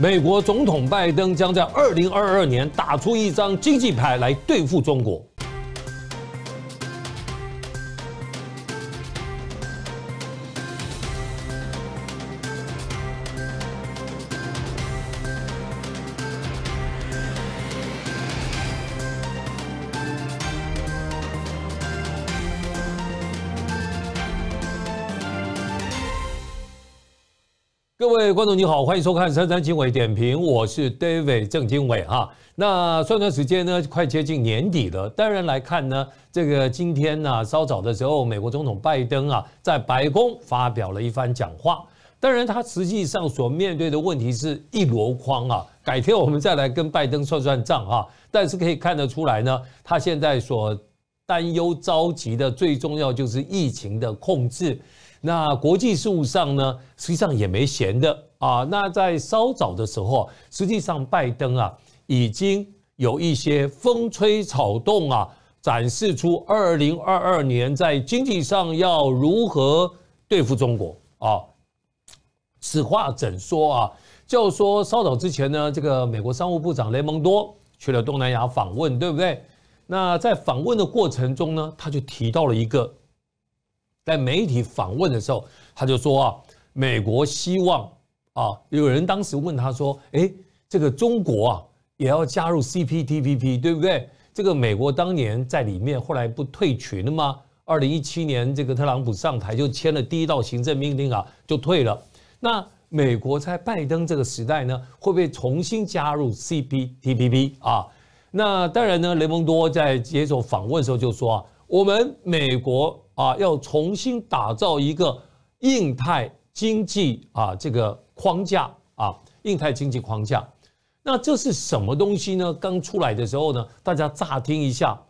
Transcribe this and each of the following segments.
美国总统拜登将在二零二二年打出一张经济牌来对付中国。观众你好，欢迎收看《三三经纬点评》，我是 David 郑经纬哈。那算算时间呢，快接近年底了，当然来看呢，这个今天呢，稍早的时候，美国总统拜登啊，在白宫发表了一番讲话。当然，他实际上所面对的问题是一箩筐啊，改天我们再来跟拜登算算账哈。但是可以看得出来呢，他现在所担忧、着急的最重要就是疫情的控制。那国际事务上呢，实际上也没闲的啊。那在稍早的时候，实际上拜登啊，已经有一些风吹草动啊，展示出二零二二年在经济上要如何对付中国啊。此话怎说啊？就说稍早之前呢，这个美国商务部长雷蒙多去了东南亚访问，对不对？那在访问的过程中呢，他就提到了一个。在媒体访问的时候，他就说啊，美国希望啊，有人当时问他说，哎，这个中国啊，也要加入 CPTPP，对不对？这个美国当年在里面，后来不退群了吗？二零一七年这个特朗普上台就签了第一道行政命令啊，就退了。那美国在拜登这个时代呢，会不会重新加入 CPTPP 啊？那当然呢，雷蒙多在接受访问的时候就说。啊，我们美国啊，要重新打造一个印太经济啊这个框架啊，印太经济框架。那这是什么东西呢？刚出来的时候呢，大家乍听一下，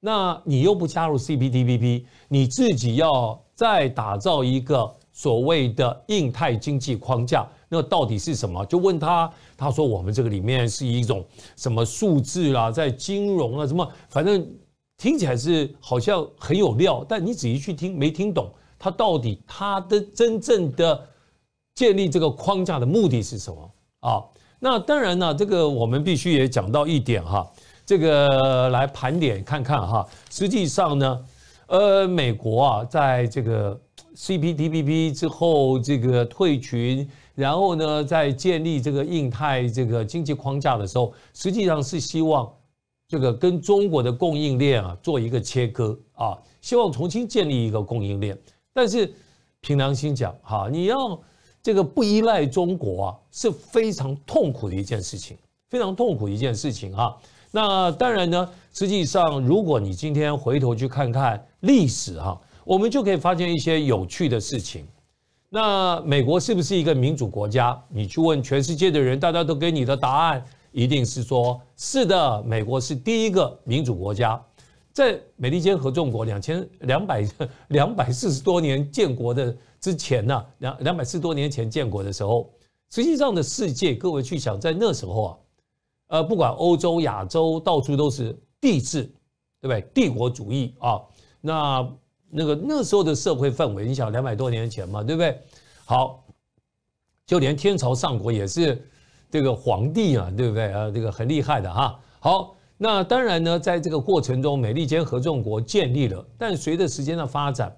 那你又不加入 CPTPP，你自己要再打造一个所谓的印太经济框架，那到底是什么？就问他，他说我们这个里面是一种什么数字啦，在金融啊什么，反正。听起来是好像很有料，但你仔细去听，没听懂他到底他的真正的建立这个框架的目的是什么啊？那当然呢，这个我们必须也讲到一点哈，这个来盘点看看哈，实际上呢，呃，美国啊，在这个 CPTPP 之后这个退群，然后呢，在建立这个印太这个经济框架的时候，实际上是希望。这个跟中国的供应链啊做一个切割啊，希望重新建立一个供应链。但是凭良心讲哈，你要这个不依赖中国啊是非常痛苦的一件事情，非常痛苦一件事情哈。那当然呢，实际上如果你今天回头去看看历史哈，我们就可以发现一些有趣的事情。那美国是不是一个民主国家？你去问全世界的人，大家都给你的答案。一定是说，是的，美国是第一个民主国家，在美利坚合众国两千两百 两百四十多年建国的之前呢，两两百四十多年前建国的时候，实际上的世界，各位去想，在那时候啊，呃，不管欧洲、亚洲，到处都是帝制，对不对？帝国主义啊，那那个那时候的社会氛围，你想两百多年前嘛，对不对？好，就连天朝上国也是。这个皇帝啊，对不对啊？这个很厉害的哈。好，那当然呢，在这个过程中，美利坚合众国建立了。但随着时间的发展，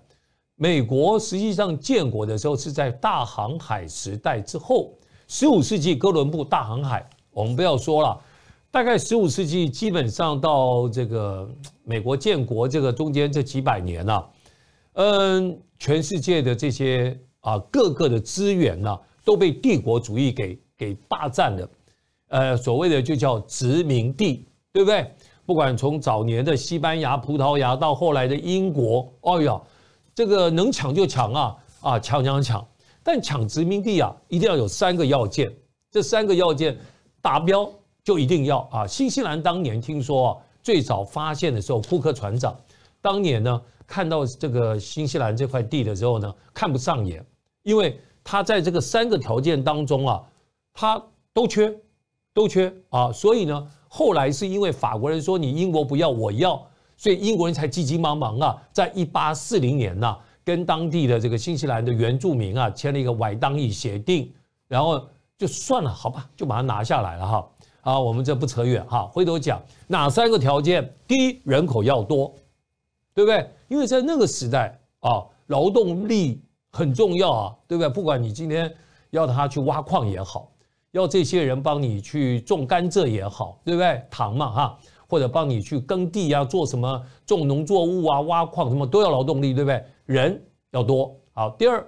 美国实际上建国的时候是在大航海时代之后，十五世纪哥伦布大航海，我们不要说了。大概十五世纪，基本上到这个美国建国这个中间这几百年呢，嗯，全世界的这些啊各个的资源呢，都被帝国主义给。给霸占的，呃，所谓的就叫殖民地，对不对？不管从早年的西班牙、葡萄牙到后来的英国，哎呀，这个能抢就抢啊，啊，抢抢抢！但抢殖民地啊，一定要有三个要件，这三个要件达标就一定要啊。新西兰当年听说啊，最早发现的时候，库克船长当年呢看到这个新西兰这块地的时候呢，看不上眼，因为他在这个三个条件当中啊。他都缺，都缺啊！所以呢，后来是因为法国人说你英国不要，我要，所以英国人才急急忙忙啊，在一八四零年呢，跟当地的这个新西兰的原住民啊签了一个《怀当伊协定》，然后就算了，好吧，就把它拿下来了哈。啊，我们这不扯远哈，回头讲哪三个条件？第一，人口要多，对不对？因为在那个时代啊，劳动力很重要啊，对不对？不管你今天要他去挖矿也好。要这些人帮你去种甘蔗也好，对不对？糖嘛，哈，或者帮你去耕地呀，做什么种农作物啊、挖矿什么都要劳动力，对不对？人要多好。第二，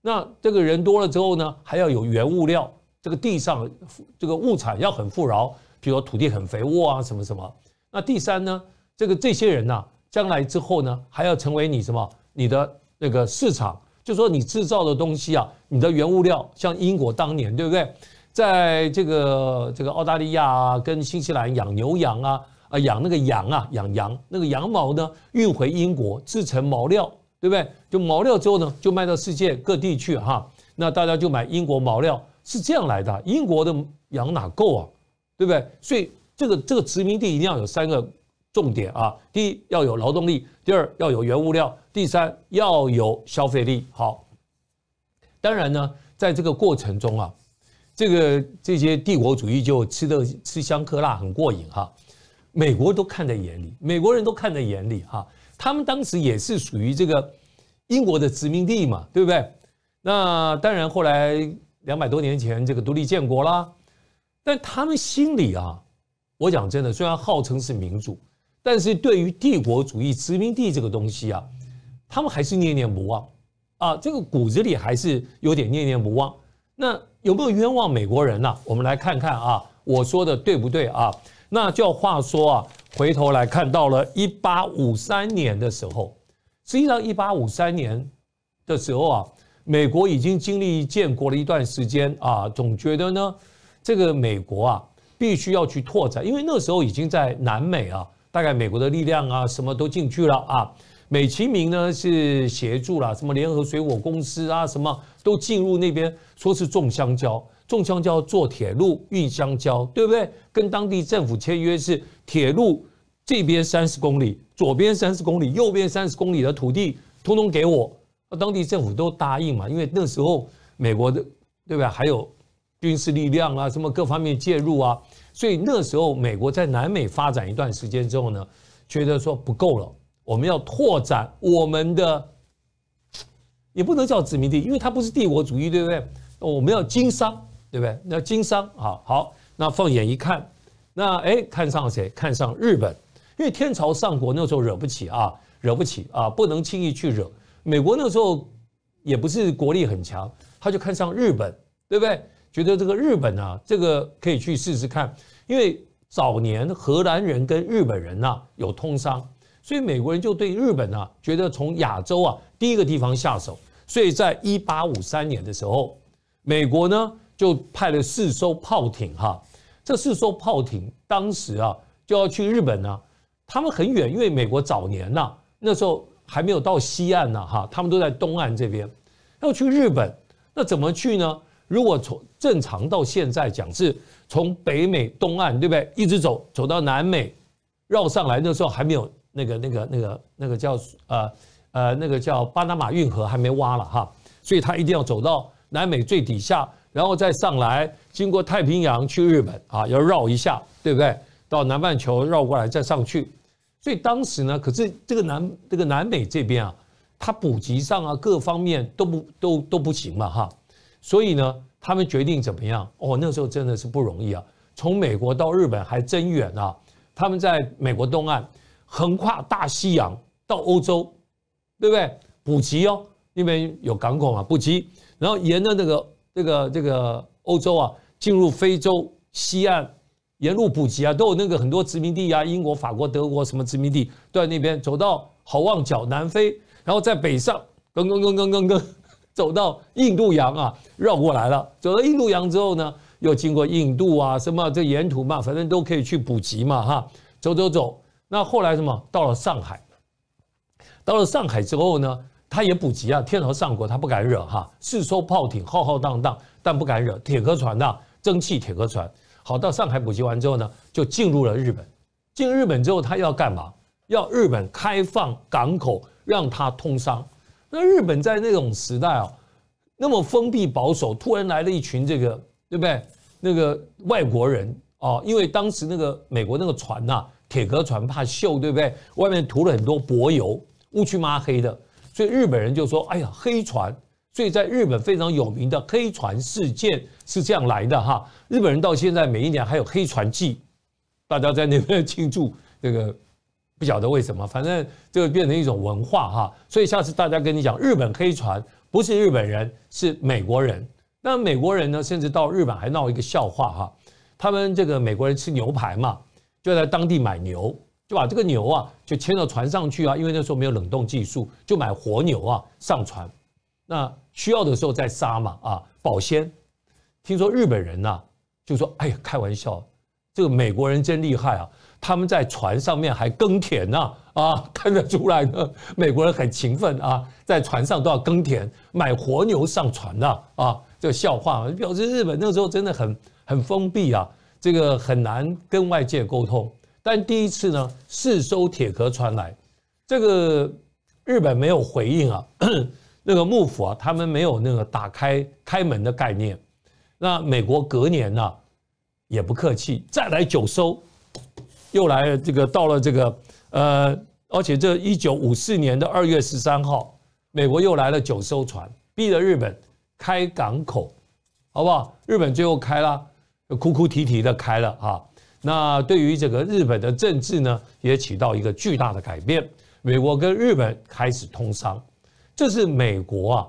那这个人多了之后呢，还要有原物料，这个地上这个物产要很富饶，比如说土地很肥沃啊，什么什么。那第三呢，这个这些人呐，将来之后呢，还要成为你什么你的那个市场，就说你制造的东西啊，你的原物料，像英国当年，对不对？在这个这个澳大利亚跟新西兰养牛羊啊啊养那个羊啊养羊那个羊毛呢运回英国制成毛料，对不对？就毛料之后呢就卖到世界各地去哈。那大家就买英国毛料，是这样来的。英国的羊哪够啊，对不对？所以这个这个殖民地一定要有三个重点啊：第一要有劳动力，第二要有原物料，第三要有消费力。好，当然呢，在这个过程中啊。这个这些帝国主义就吃的吃香喝辣很过瘾哈，美国都看在眼里，美国人都看在眼里哈。他们当时也是属于这个英国的殖民地嘛，对不对？那当然后来两百多年前这个独立建国啦，但他们心里啊，我讲真的，虽然号称是民主，但是对于帝国主义殖民地这个东西啊，他们还是念念不忘啊，这个骨子里还是有点念念不忘。那有没有冤枉美国人呢？我们来看看啊，我说的对不对啊？那叫话说啊，回头来看到了一八五三年的时候，实际上一八五三年的时候啊，美国已经经历建国了一段时间啊，总觉得呢，这个美国啊，必须要去拓展，因为那时候已经在南美啊，大概美国的力量啊，什么都进去了啊。美其名呢是协助了什么联合水果公司啊，什么都进入那边，说是种香蕉，种香蕉做铁路运香蕉，对不对？跟当地政府签约是铁路这边三十公里，左边三十公里，右边三十公里的土地，通通给我，当地政府都答应嘛，因为那时候美国的对吧？还有军事力量啊，什么各方面介入啊，所以那时候美国在南美发展一段时间之后呢，觉得说不够了。我们要拓展我们的，也不能叫殖民地，因为它不是帝国主义，对不对？我们要经商，对不对？那经商啊，好，那放眼一看，那哎，看上谁？看上日本，因为天朝上国那时候惹不起啊，惹不起啊，不能轻易去惹。美国那时候也不是国力很强，他就看上日本，对不对？觉得这个日本啊，这个可以去试试看，因为早年荷兰人跟日本人呐有通商。所以美国人就对日本呢，觉得从亚洲啊第一个地方下手。所以在一八五三年的时候，美国呢就派了四艘炮艇哈，这四艘炮艇当时啊就要去日本呢。他们很远，因为美国早年呢那时候还没有到西岸呢哈，他们都在东岸这边要去日本，那怎么去呢？如果从正常到现在讲是，从北美东岸对不对，一直走走到南美，绕上来那时候还没有。那个、那个、那个、那个叫呃呃那个叫巴拿马运河还没挖了哈，所以他一定要走到南美最底下，然后再上来，经过太平洋去日本啊，要绕一下，对不对？到南半球绕过来再上去，所以当时呢，可是这个南这个南美这边啊，它补给上啊各方面都不都都不行嘛哈，所以呢，他们决定怎么样？哦，那时候真的是不容易啊，从美国到日本还真远啊，他们在美国东岸。横跨大西洋到欧洲，对不对？补给哦，那边有港口嘛，补给。然后沿着那个这个这个欧洲啊，进入非洲西岸，沿路补给啊，都有那个很多殖民地啊，英国、法国、德国什么殖民地都在那边。走到好望角南非，然后在北上，跟跟跟跟跟跟，走到印度洋啊，绕过来了。走到印度洋之后呢，又经过印度啊，什么这沿途嘛，反正都可以去补给嘛，哈，走走走。那后来什么到了上海，到了上海之后呢，他也补给啊。天和上国他不敢惹哈，四艘炮艇浩浩荡荡，但不敢惹铁壳船呐，蒸汽铁壳船。好，到上海补给完之后呢，就进入了日本。进日本之后，他要干嘛？要日本开放港口，让他通商。那日本在那种时代啊，那么封闭保守，突然来了一群这个，对不对？那个外国人啊，因为当时那个美国那个船呐。铁壳船怕锈，对不对？外面涂了很多柏油，乌漆抹黑的，所以日本人就说：“哎呀，黑船！”所以在日本非常有名的“黑船事件”是这样来的哈。日本人到现在每一年还有黑船祭，大家在那边庆祝。这个不晓得为什么，反正就变成一种文化哈。所以下次大家跟你讲，日本黑船不是日本人，是美国人。那美国人呢，甚至到日本还闹一个笑话哈。他们这个美国人吃牛排嘛。就在当地买牛，就把这个牛啊，就牵到船上去啊。因为那时候没有冷冻技术，就买活牛啊上船。那需要的时候再杀嘛啊，保鲜。听说日本人呐，就说：“哎呀，开玩笑，这个美国人真厉害啊！他们在船上面还耕田呢啊，看得出来呢。美国人很勤奋啊，在船上都要耕田，买活牛上船呢啊，个笑话表示日本那时候真的很很封闭啊。”这个很难跟外界沟通，但第一次呢，四艘铁壳船来，这个日本没有回应啊，那个幕府啊，他们没有那个打开开门的概念。那美国隔年呢，也不客气，再来九艘，又来这个到了这个呃，而且这一九五四年的二月十三号，美国又来了九艘船，逼着日本开港口，好不好？日本最后开了。哭哭啼啼的开了啊！那对于这个日本的政治呢，也起到一个巨大的改变。美国跟日本开始通商，这是美国啊。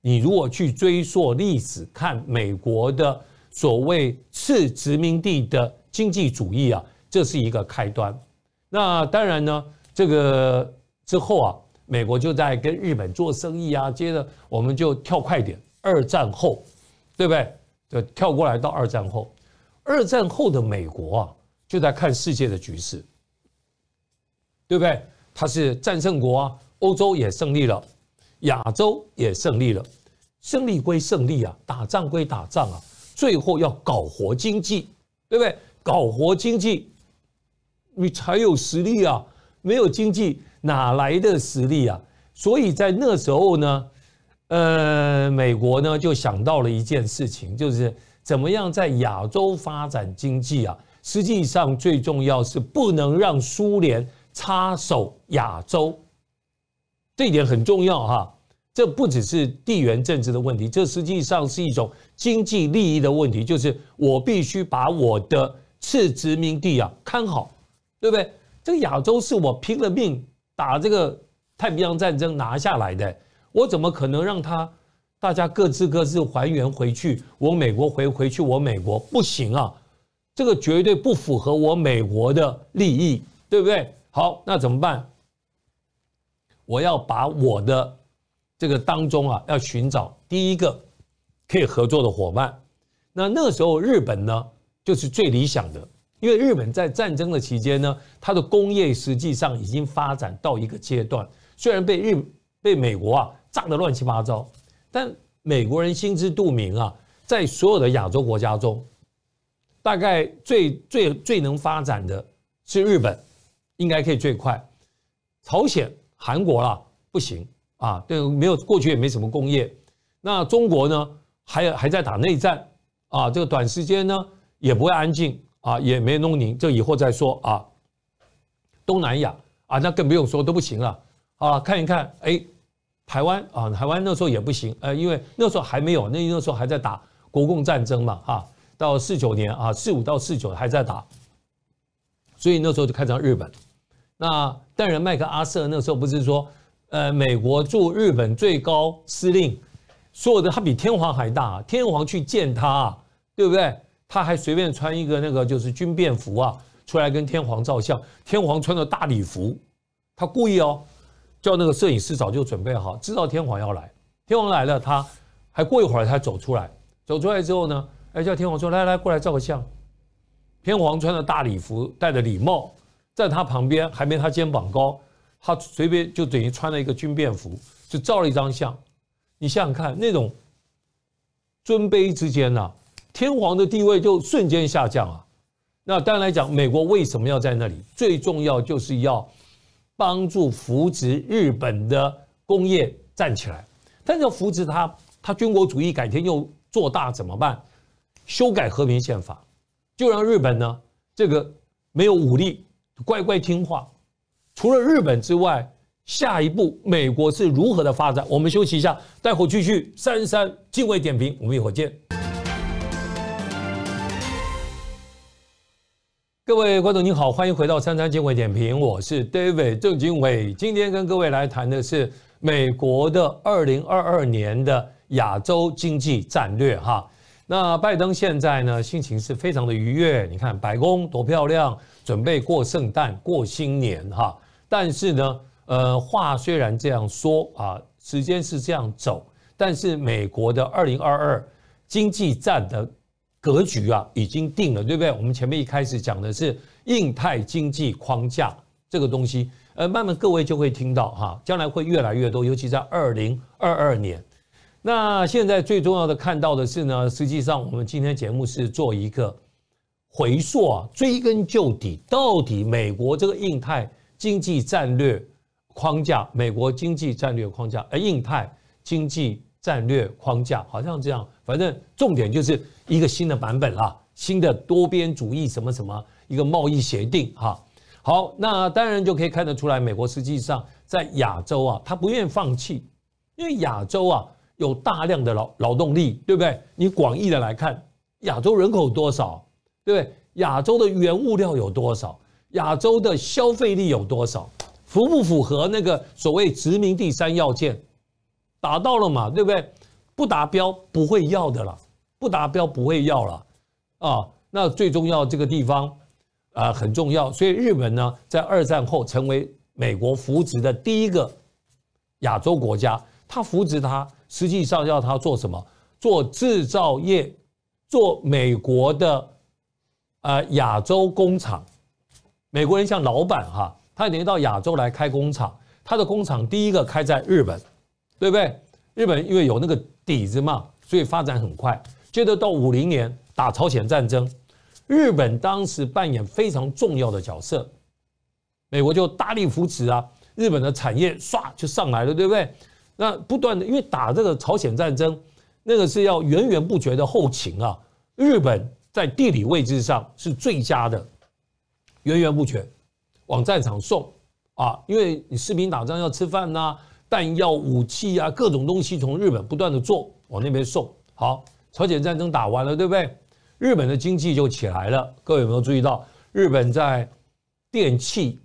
你如果去追溯历史，看美国的所谓次殖民地的经济主义啊，这是一个开端。那当然呢，这个之后啊，美国就在跟日本做生意啊。接着我们就跳快点，二战后，对不对？就跳过来到二战后。二战后的美国啊，就在看世界的局势，对不对？他是战胜国啊，欧洲也胜利了，亚洲也胜利了，胜利归胜利啊，打仗归打仗啊，最后要搞活经济，对不对？搞活经济，你才有实力啊，没有经济哪来的实力啊？所以在那时候呢，呃，美国呢就想到了一件事情，就是。怎么样在亚洲发展经济啊？实际上最重要是不能让苏联插手亚洲，这一点很重要哈。这不只是地缘政治的问题，这实际上是一种经济利益的问题。就是我必须把我的次殖民地啊看好，对不对？这个亚洲是我拼了命打这个太平洋战争拿下来的，我怎么可能让它大家各自各自还原回去，我美国回回去，我美国不行啊，这个绝对不符合我美国的利益，对不对？好，那怎么办？我要把我的这个当中啊，要寻找第一个可以合作的伙伴。那那个时候，日本呢，就是最理想的，因为日本在战争的期间呢，它的工业实际上已经发展到一个阶段，虽然被日被美国啊炸得乱七八糟。但美国人心知肚明啊，在所有的亚洲国家中，大概最最最能发展的是日本，应该可以最快。朝鲜、韩国啦不行啊，对，没有过去也没什么工业。那中国呢，还还在打内战啊，这个短时间呢也不会安静啊，也没弄宁，这以后再说啊。东南亚啊，那更不用说都不行了啊，看一看哎。台湾啊，台湾那时候也不行，呃，因为那时候还没有，那那时候还在打国共战争嘛，哈，到四九年啊，四五到四九还在打，所以那时候就看上日本。那但人麦克阿瑟那时候不是说，呃，美国驻日本最高司令，所有的他比天皇还大，天皇去见他，对不对？他还随便穿一个那个就是军便服啊，出来跟天皇照相，天皇穿着大礼服，他故意哦。叫那个摄影师早就准备好，知道天皇要来。天皇来了，他还过一会儿才走出来。走出来之后呢，哎，叫天皇说：“来来，过来照个相。”天皇穿着大礼服，戴着礼帽，在他旁边还没他肩膀高，他随便就等于穿了一个军便服，就照了一张相。你想想看，那种尊卑之间呐，天皇的地位就瞬间下降啊。那当然来讲，美国为什么要在那里？最重要就是要。帮助扶植日本的工业站起来，但是要扶植他，他军国主义改天又做大怎么办？修改和平宪法，就让日本呢这个没有武力乖乖听话。除了日本之外，下一步美国是如何的发展？我们休息一下，待会继续三三敬畏点评，我们一会儿见。各位观众您好，欢迎回到《三三经纬点评》，我是 David 郑经纬。今天跟各位来谈的是美国的二零二二年的亚洲经济战略。哈，那拜登现在呢心情是非常的愉悦，你看白宫多漂亮，准备过圣诞、过新年哈。但是呢，呃，话虽然这样说啊，时间是这样走，但是美国的二零二二经济战的。格局啊，已经定了，对不对？我们前面一开始讲的是印太经济框架这个东西，呃，慢慢各位就会听到哈，将来会越来越多，尤其在二零二二年。那现在最重要的看到的是呢，实际上我们今天节目是做一个回溯啊，追根究底，到底美国这个印太经济战略框架，美国经济战略框架，呃，印太经济。战略框架好像这样，反正重点就是一个新的版本啦，新的多边主义什么什么一个贸易协定哈。好，那当然就可以看得出来，美国实际上在亚洲啊，他不愿放弃，因为亚洲啊有大量的劳劳动力，对不对？你广义的来看，亚洲人口多少，对不对？亚洲的原物料有多少？亚洲的消费力有多少？符不符合那个所谓殖民地三要件？达到了嘛，对不对？不达标不会要的了，不达标不会要了啊！那最重要这个地方，啊，很重要。所以日本呢，在二战后成为美国扶植的第一个亚洲国家。他扶植他实际上要他做什么？做制造业，做美国的啊亚洲工厂。美国人像老板哈，他等于到亚洲来开工厂，他的工厂第一个开在日本。对不对？日本因为有那个底子嘛，所以发展很快。接着到五零年打朝鲜战争，日本当时扮演非常重要的角色，美国就大力扶持啊，日本的产业唰就上来了，对不对？那不断的因为打这个朝鲜战争，那个是要源源不绝的后勤啊。日本在地理位置上是最佳的，源源不绝往战场送啊，因为你士兵打仗要吃饭呐。弹药、武器啊，各种东西从日本不断的做往那边送。好，朝鲜战争打完了，对不对？日本的经济就起来了。各位有没有注意到，日本在电器，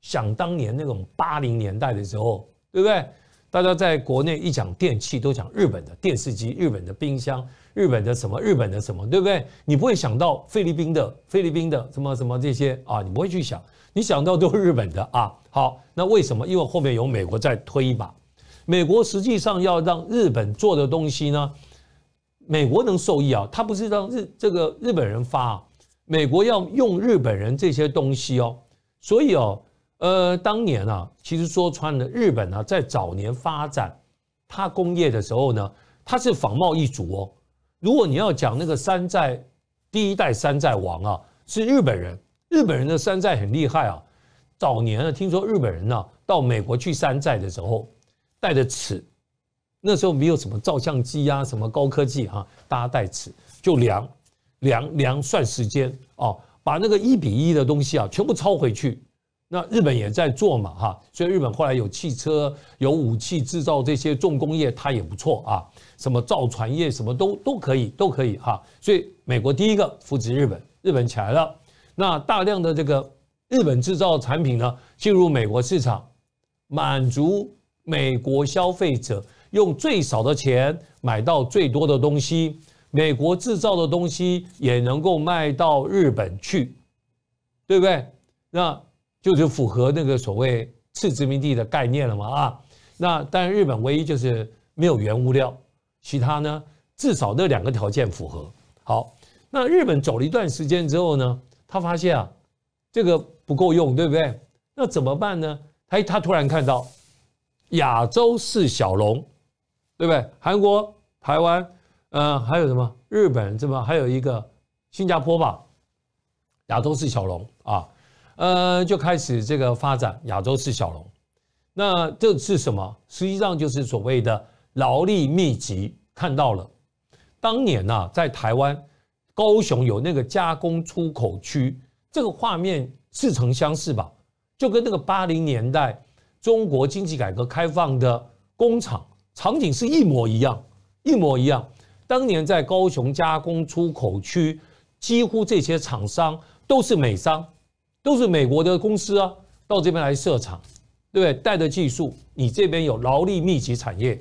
想当年那种八零年代的时候，对不对？大家在国内一讲电器，都讲日本的电视机、日本的冰箱、日本的什么、日本的什么，对不对？你不会想到菲律宾的、菲律宾的什么什么这些啊，你不会去想，你想到都是日本的啊。好，那为什么？因为后面有美国在推一把。美国实际上要让日本做的东西呢，美国能受益啊。他不是让日这个日本人发，美国要用日本人这些东西哦。所以哦，呃，当年啊，其实说穿了，日本啊，在早年发展它工业的时候呢，它是仿冒一族哦。如果你要讲那个山寨第一代山寨王啊，是日本人，日本人的山寨很厉害啊。早年啊，听说日本人呢到美国去山寨的时候，带着尺，那时候没有什么照相机啊，什么高科技哈、啊，家带尺就量，量量算时间哦，把那个一比一的东西啊全部抄回去。那日本也在做嘛哈，所以日本后来有汽车、有武器制造这些重工业，它也不错啊，什么造船业什么都都可以，都可以哈。所以美国第一个扶持日本，日本起来了，那大量的这个。日本制造产品呢进入美国市场，满足美国消费者用最少的钱买到最多的东西，美国制造的东西也能够卖到日本去，对不对？那就是符合那个所谓次殖民地的概念了嘛？啊，那但是日本唯一就是没有原物料，其他呢至少那两个条件符合。好，那日本走了一段时间之后呢，他发现啊，这个。不够用，对不对？那怎么办呢？他他突然看到亚洲是小龙，对不对？韩国、台湾，呃，还有什么日本？这么？还有一个新加坡吧。亚洲是小龙啊，呃，就开始这个发展亚洲是小龙。那这是什么？实际上就是所谓的劳力密集。看到了，当年呐，在台湾高雄有那个加工出口区。这个画面似曾相识吧，就跟那个八零年代中国经济改革开放的工厂场景是一模一样，一模一样。当年在高雄加工出口区，几乎这些厂商都是美商，都是美国的公司啊，到这边来设厂，对不对？带着技术，你这边有劳力密集产业，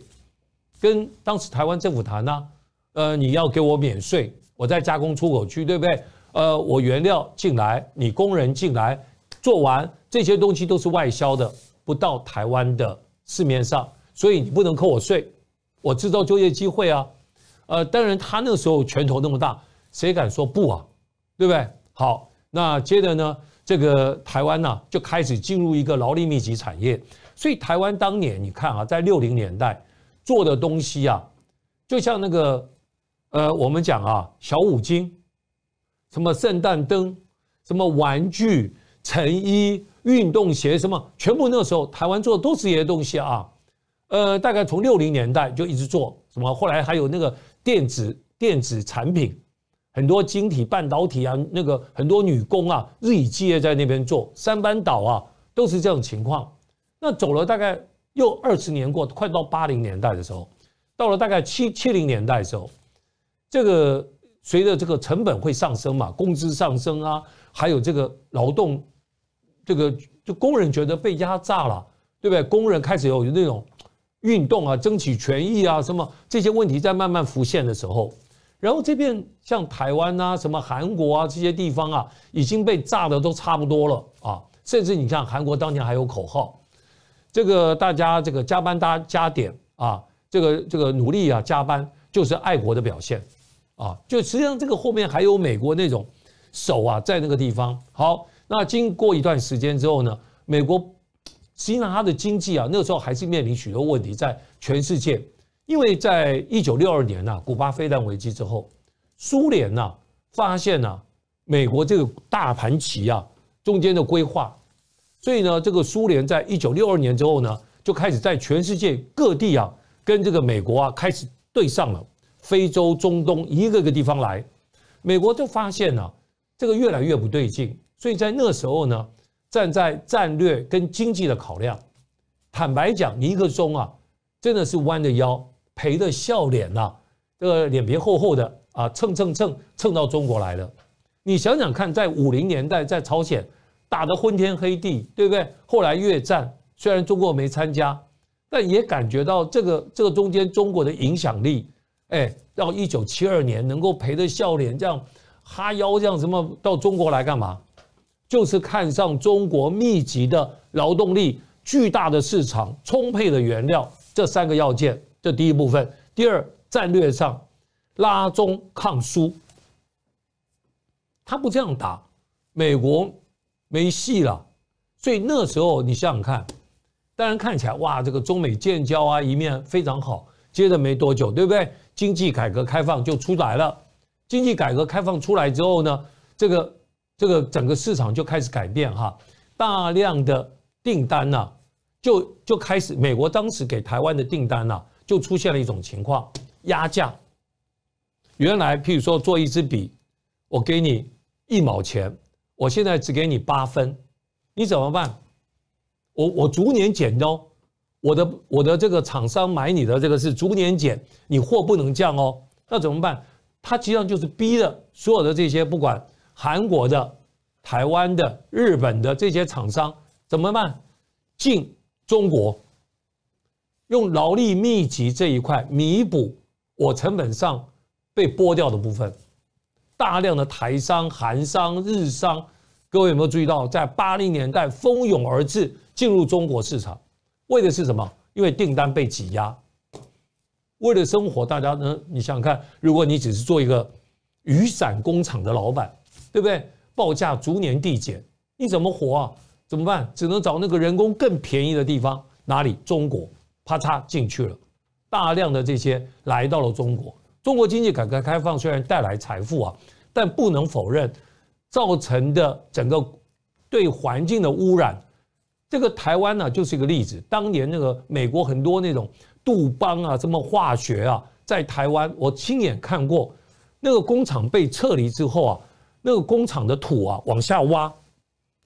跟当时台湾政府谈呢，呃，你要给我免税，我在加工出口区，对不对？呃，我原料进来，你工人进来，做完这些东西都是外销的，不到台湾的市面上，所以你不能扣我税，我制造就业机会啊。呃，当然他那个时候拳头那么大，谁敢说不啊？对不对？好，那接着呢，这个台湾呢就开始进入一个劳力密集产业，所以台湾当年你看啊，在六零年代做的东西啊，就像那个呃，我们讲啊，小五金。什么圣诞灯、什么玩具、成衣、运动鞋，什么全部那时候台湾做的都是这些东西啊。呃，大概从六零年代就一直做，什么后来还有那个电子电子产品，很多晶体半导体啊，那个很多女工啊，日以继夜在那边做。三班倒啊，都是这种情况。那走了大概又二十年过，快到八零年代的时候，到了大概七七零年代的时候，这个。随着这个成本会上升嘛，工资上升啊，还有这个劳动，这个就工人觉得被压榨了，对不对？工人开始有那种运动啊，争取权益啊，什么这些问题在慢慢浮现的时候，然后这边像台湾啊、什么韩国啊这些地方啊，已经被炸的都差不多了啊，甚至你看韩国当年还有口号，这个大家这个加班加加点啊，这个这个努力啊，加班就是爱国的表现。啊，就实际上这个后面还有美国那种手啊，在那个地方。好，那经过一段时间之后呢，美国实际上它的经济啊，那个时候还是面临许多问题，在全世界。因为在一九六二年呐，古巴非但危机之后，苏联呐发现呐，美国这个大盘棋啊中间的规划，所以呢，这个苏联在一九六二年之后呢，就开始在全世界各地啊，跟这个美国啊开始对上了。非洲、中东，一个个地方来，美国就发现了这个越来越不对劲。所以在那时候呢，站在战略跟经济的考量，坦白讲，尼克松啊，真的是弯着腰、赔着笑脸呐，这个脸皮厚厚的啊，蹭蹭蹭蹭到中国来了。你想想看，在五零年代，在朝鲜打得昏天黑地，对不对？后来越战，虽然中国没参加，但也感觉到这个这个中间中国的影响力。哎，到一九七二年能够陪着笑脸这样哈腰这样什么到中国来干嘛？就是看上中国密集的劳动力、巨大的市场、充沛的原料这三个要件。这第一部分，第二战略上拉中抗苏，他不这样打，美国没戏了。所以那时候你想想看，当然看起来哇，这个中美建交啊一面非常好，接着没多久，对不对？经济改革开放就出来了，经济改革开放出来之后呢，这个这个整个市场就开始改变哈，大量的订单呐，就就开始美国当时给台湾的订单呐，就出现了一种情况，压价。原来譬如说做一支笔，我给你一毛钱，我现在只给你八分，你怎么办？我我逐年减刀。我的我的这个厂商买你的这个是逐年减，你货不能降哦。那怎么办？它实际上就是逼的所有的这些，不管韩国的、台湾的、日本的这些厂商怎么办？进中国，用劳力密集这一块弥补我成本上被剥掉的部分。大量的台商、韩商、日商，各位有没有注意到，在八零年代蜂拥而至进入中国市场？为的是什么？因为订单被挤压，为了生活，大家呢？你想想看，如果你只是做一个雨伞工厂的老板，对不对？报价逐年递减，你怎么活啊？怎么办？只能找那个人工更便宜的地方，哪里？中国，啪嚓进去了，大量的这些来到了中国。中国经济改革开放虽然带来财富啊，但不能否认造成的整个对环境的污染。这个台湾呢，就是一个例子。当年那个美国很多那种杜邦啊，什么化学啊，在台湾，我亲眼看过，那个工厂被撤离之后啊，那个工厂的土啊，往下挖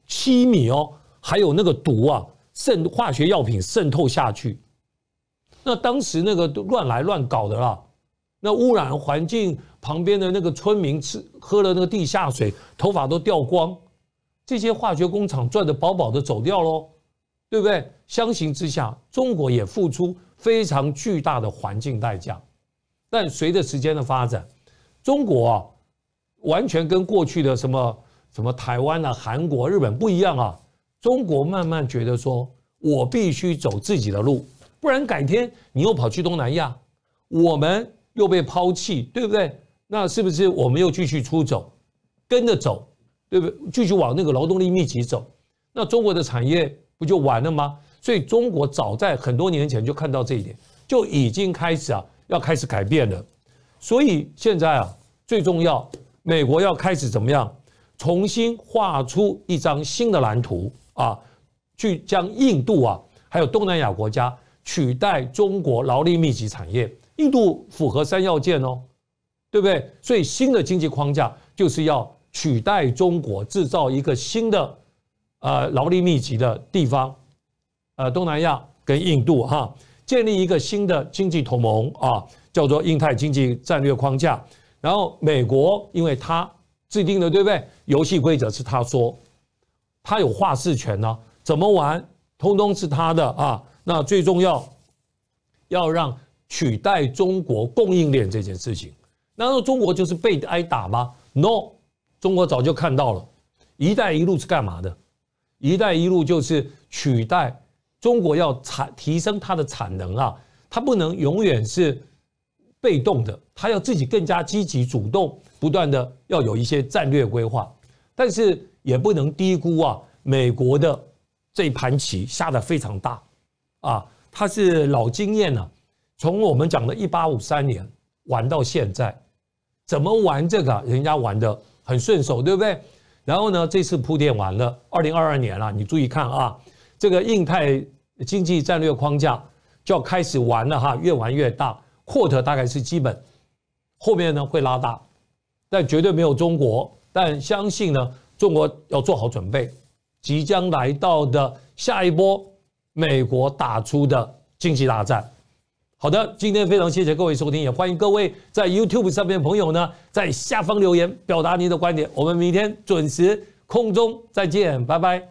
七米哦，还有那个毒啊，渗化学药品渗透下去。那当时那个乱来乱搞的啦，那污染环境，旁边的那个村民吃喝了那个地下水，头发都掉光。这些化学工厂赚的饱饱的，走掉喽。对不对？相形之下，中国也付出非常巨大的环境代价。但随着时间的发展，中国啊，完全跟过去的什么什么台湾啊、韩国、日本不一样啊。中国慢慢觉得说，我必须走自己的路，不然改天你又跑去东南亚，我们又被抛弃，对不对？那是不是我们又继续出走，跟着走，对不对？继续往那个劳动力密集走，那中国的产业。不就完了吗？所以中国早在很多年前就看到这一点，就已经开始啊，要开始改变了。所以现在啊，最重要，美国要开始怎么样，重新画出一张新的蓝图啊，去将印度啊，还有东南亚国家取代中国劳力密集产业。印度符合三要件哦，对不对？所以新的经济框架就是要取代中国，制造一个新的。呃，劳力密集的地方，呃，东南亚跟印度哈，建立一个新的经济同盟啊，叫做印太经济战略框架。然后美国，因为他制定的对不对？游戏规则是他说，他有话事权呢，怎么玩，通通是他的啊。那最重要，要让取代中国供应链这件事情，难道中国就是被挨打吗？No，中国早就看到了，一带一路是干嘛的？“一带一路”就是取代中国要产提升它的产能啊，它不能永远是被动的，它要自己更加积极主动，不断的要有一些战略规划，但是也不能低估啊，美国的这盘棋下的非常大啊，它是老经验了，从我们讲的1853年玩到现在，怎么玩这个，人家玩的很顺手，对不对？然后呢？这次铺垫完了，二零二二年了，你注意看啊，这个印太经济战略框架就要开始玩了哈，越玩越大，扩的大概是基本，后面呢会拉大，但绝对没有中国，但相信呢，中国要做好准备，即将来到的下一波美国打出的经济大战。好的，今天非常谢谢各位收听，也欢迎各位在 YouTube 上面朋友呢在下方留言表达您的观点。我们明天准时空中再见，拜拜。